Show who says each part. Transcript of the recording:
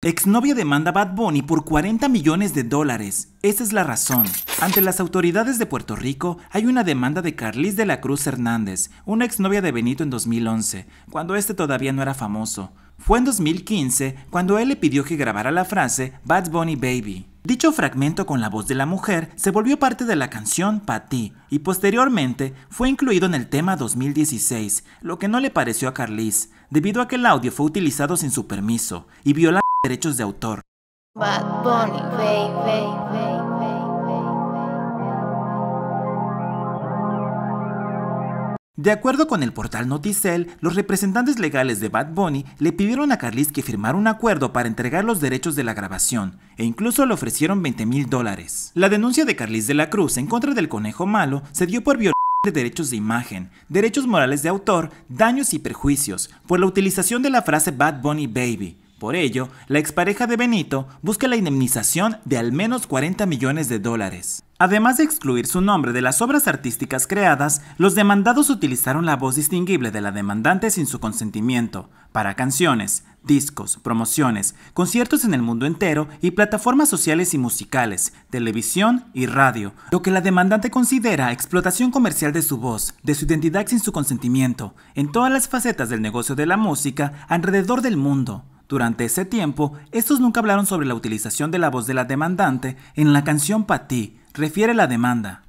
Speaker 1: Exnovia demanda a Bad Bunny por 40 millones de dólares. Esa es la razón. Ante las autoridades de Puerto Rico hay una demanda de Carlis de la Cruz Hernández, una exnovia de Benito en 2011, cuando este todavía no era famoso. Fue en 2015 cuando él le pidió que grabara la frase Bad Bunny Baby. Dicho fragmento con la voz de la mujer se volvió parte de la canción Pa' ti y posteriormente fue incluido en el tema 2016, lo que no le pareció a Carlis, debido a que el audio fue utilizado sin su permiso y viola derechos de autor. De acuerdo con el portal Noticel, los representantes legales de Bad Bunny le pidieron a Carlis que firmara un acuerdo para entregar los derechos de la grabación, e incluso le ofrecieron 20 mil dólares. La denuncia de Carlis de la Cruz en contra del conejo malo se dio por violación de derechos de imagen, derechos morales de autor, daños y perjuicios, por la utilización de la frase Bad Bunny Baby, por ello, la expareja de Benito busca la indemnización de al menos 40 millones de dólares. Además de excluir su nombre de las obras artísticas creadas, los demandados utilizaron la voz distinguible de la demandante sin su consentimiento, para canciones, discos, promociones, conciertos en el mundo entero y plataformas sociales y musicales, televisión y radio, lo que la demandante considera explotación comercial de su voz, de su identidad sin su consentimiento, en todas las facetas del negocio de la música alrededor del mundo. Durante ese tiempo, estos nunca hablaron sobre la utilización de la voz de la demandante en la canción Pa' ti, refiere la demanda.